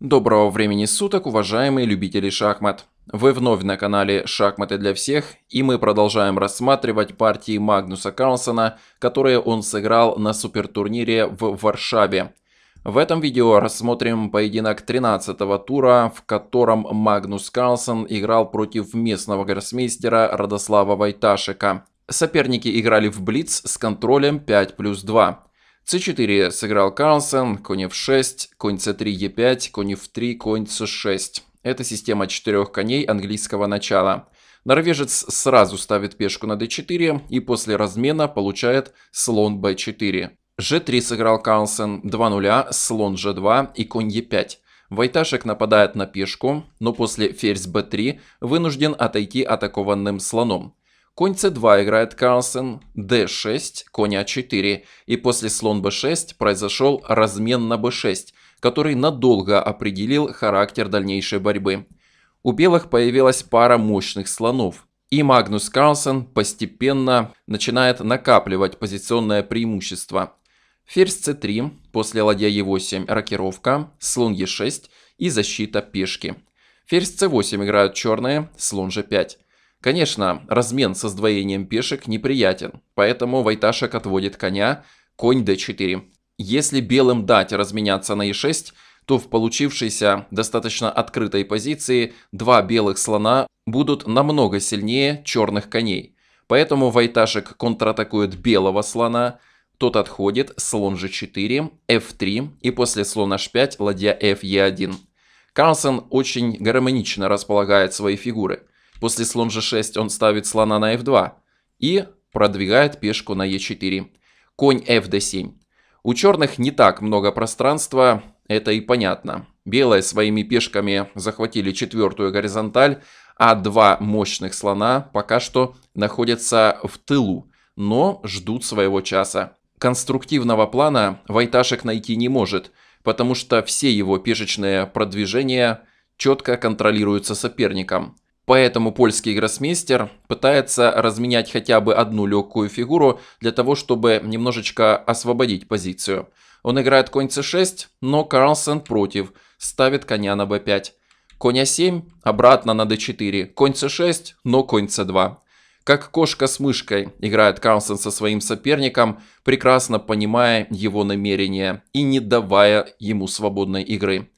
Доброго времени суток, уважаемые любители шахмат. Вы вновь на канале «Шахматы для всех» и мы продолжаем рассматривать партии Магнуса Карлсона, которые он сыграл на супертурнире в Варшаве. В этом видео рассмотрим поединок 13-го тура, в котором Магнус Карлсон играл против местного гроссмейстера Радослава Вайташика. Соперники играли в Блиц с контролем 5 плюс 2 c4 сыграл Карлсон, конь f6, конь c3, e5, конь f3, конь c6. Это система четырех коней английского начала. Норвежец сразу ставит пешку на d4 и после размена получает слон b4. g3 сыграл Карлсон, 2 нуля, слон g2 и конь e5. Вайташек нападает на пешку, но после ферзь b3 вынужден отойти атакованным слоном. Конь c2 играет Карлсен, d6, конь a4, а и после слон b6 произошел размен на b6, который надолго определил характер дальнейшей борьбы. У белых появилась пара мощных слонов, и Магнус Карлсен постепенно начинает накапливать позиционное преимущество. Ферзь c3, после ладья e8 рокировка, слон e6 и защита пешки. Ферзь c8 играют черные, слон g5. Конечно, размен со сдвоением пешек неприятен, поэтому Вайташек отводит коня, конь d4. Если белым дать разменяться на e6, то в получившейся достаточно открытой позиции два белых слона будут намного сильнее черных коней. Поэтому Вайташек контратакует белого слона, тот отходит, слон g4, f3 и после слона h5 ладья f e1. Карлсон очень гармонично располагает свои фигуры – После слон g6 он ставит слона на f2 и продвигает пешку на e4. Конь f d7. У черных не так много пространства, это и понятно. Белые своими пешками захватили четвертую горизонталь, а два мощных слона пока что находятся в тылу, но ждут своего часа. Конструктивного плана Вайташек найти не может, потому что все его пешечные продвижения четко контролируются соперником – Поэтому польский гроссмейстер пытается разменять хотя бы одну легкую фигуру для того, чтобы немножечко освободить позицию. Он играет конь c6, но Карлсон против, ставит коня на b5. Конь а7, обратно на d4, конь c6, но конь c2. Как кошка с мышкой играет Карлсон со своим соперником, прекрасно понимая его намерения и не давая ему свободной игры.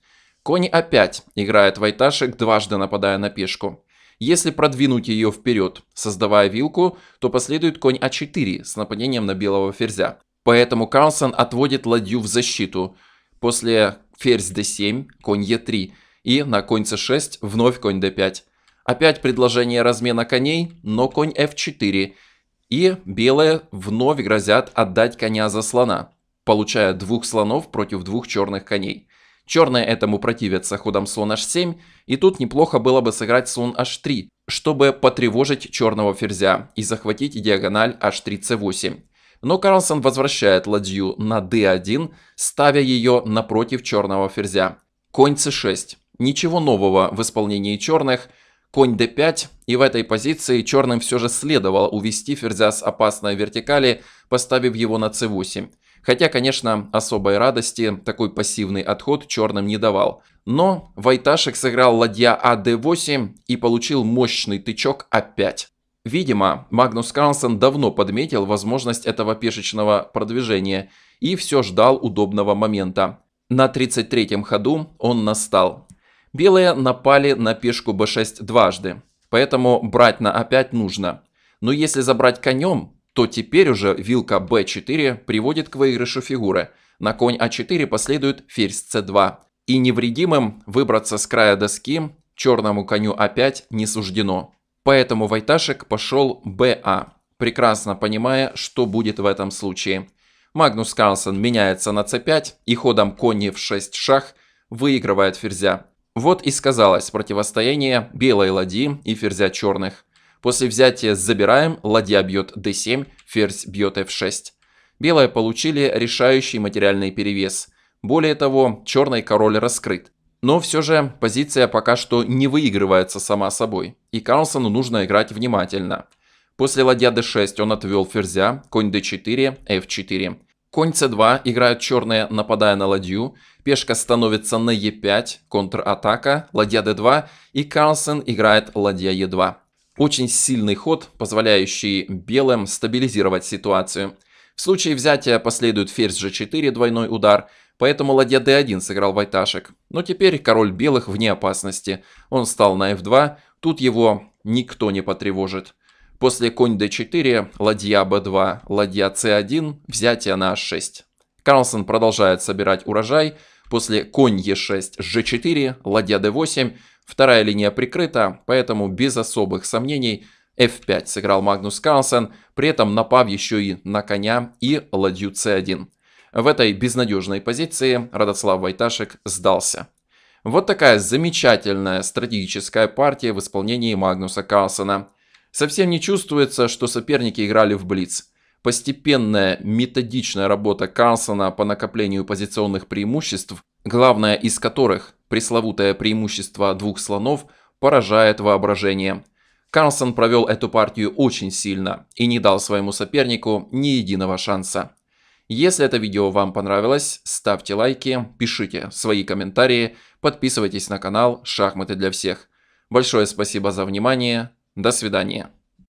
Конь a а 5 играет Вайташек, дважды нападая на пешку. Если продвинуть ее вперед, создавая вилку, то последует конь А4 с нападением на белого ферзя. Поэтому Карлсон отводит ладью в защиту. После ферзь d7, конь e3 и на конь c6 вновь конь d5. Опять предложение размена коней, но конь f4. И белые вновь грозят отдать коня за слона, получая двух слонов против двух черных коней. Черные этому противятся ходом слон h7, и тут неплохо было бы сыграть слон h3, чтобы потревожить черного ферзя и захватить диагональ h3c8. Но Карлсон возвращает ладью на d1, ставя ее напротив черного ферзя. Конь c6. Ничего нового в исполнении черных. Конь d5, и в этой позиции черным все же следовало увести ферзя с опасной вертикали, поставив его на c8. Хотя, конечно, особой радости такой пассивный отход черным не давал. Но Вайташек сыграл ладья АД8 и получил мощный тычок А5. Видимо, Магнус Карлсон давно подметил возможность этого пешечного продвижения и все ждал удобного момента. На 33-м ходу он настал. Белые напали на пешку b6 дважды, поэтому брать на а 5 нужно. Но если забрать конем, то теперь уже вилка b4 приводит к выигрышу фигуры. На конь a а 4 последует ферзь c2. И невредимым выбраться с края доски черному коню а5 не суждено. Поэтому Вайташек пошел ba, а, прекрасно понимая, что будет в этом случае. Магнус Карлсон меняется на c5 и ходом кони в 6 шах выигрывает ферзя. Вот и сказалось противостояние белой ладьи и ферзя черных. После взятия забираем, ладья бьет d7, ферзь бьет f6. Белые получили решающий материальный перевес. Более того, черный король раскрыт. Но все же позиция пока что не выигрывается сама собой, и Карлсону нужно играть внимательно. После ладья d6 он отвел ферзя, конь d4, f4. Конь c2 играют черные, нападая на ладью, пешка становится на e5, контратака, ладья d2 и Карлсон играет ладья e2. Очень сильный ход, позволяющий белым стабилизировать ситуацию. В случае взятия последует ферзь g4 двойной удар, поэтому ладья d1 сыграл Вайташек. Но теперь король белых вне опасности. Он стал на f2, тут его никто не потревожит. После конь d4, ладья b2, ладья c1, взятие на h6. Карлсон продолжает собирать урожай, После конь Е6, Ж4, ладья Д8, вторая линия прикрыта, поэтому без особых сомнений F5 сыграл Магнус Карлсен, при этом напав еще и на коня и ладью c 1 В этой безнадежной позиции Радослав Вайташек сдался. Вот такая замечательная стратегическая партия в исполнении Магнуса Карлсона. Совсем не чувствуется, что соперники играли в блиц постепенная методичная работа Карлсона по накоплению позиционных преимуществ, главное из которых – пресловутое преимущество двух слонов – поражает воображение. Карлсон провел эту партию очень сильно и не дал своему сопернику ни единого шанса. Если это видео вам понравилось, ставьте лайки, пишите свои комментарии, подписывайтесь на канал «Шахматы для всех». Большое спасибо за внимание, до свидания.